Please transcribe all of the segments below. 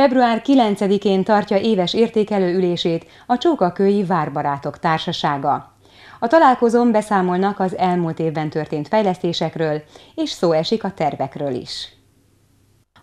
Február 9-én tartja éves értékelő ülését a Csókakői Várbarátok Társasága. A találkozón beszámolnak az elmúlt évben történt fejlesztésekről, és szó esik a tervekről is.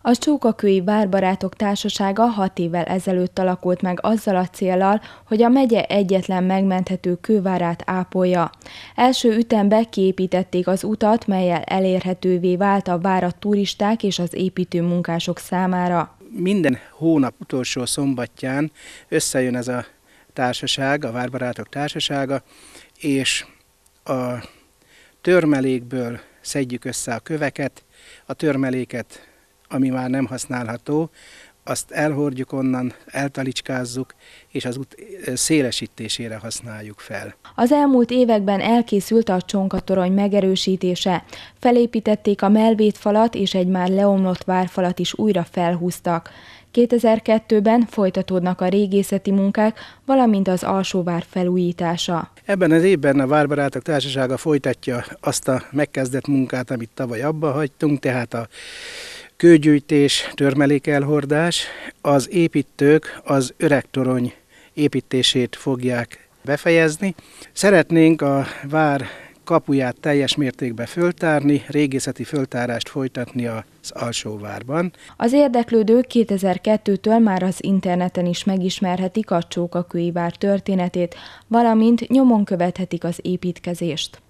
A Csókakői Várbarátok Társasága hat évvel ezelőtt alakult meg azzal a célral, hogy a megye egyetlen megmenthető kővárát ápolja. Első ütembe kiépítették az utat, melyel elérhetővé vált a várat turisták és az építő munkások számára. Minden hónap utolsó szombatján összejön ez a társaság, a Várbarátok Társasága, és a törmelékből szedjük össze a köveket, a törmeléket, ami már nem használható, azt elhordjuk onnan, eltalicskázzuk, és az út szélesítésére használjuk fel. Az elmúlt években elkészült a csonkatorony megerősítése. Felépítették a Melvét falat, és egy már leomlott várfalat is újra felhúztak. 2002-ben folytatódnak a régészeti munkák, valamint az alsóvár felújítása. Ebben az évben a Várbarátok Társasága folytatja azt a megkezdett munkát, amit tavaly abba hagytunk, tehát a kőgyűjtés, törmelékelhordás, az építők az torony építését fogják befejezni. Szeretnénk a vár kapuját teljes mértékben föltárni, régészeti föltárást folytatni az Alsóvárban. Az érdeklődők 2002-től már az interneten is megismerhetik a Csókakői vár történetét, valamint nyomon követhetik az építkezést.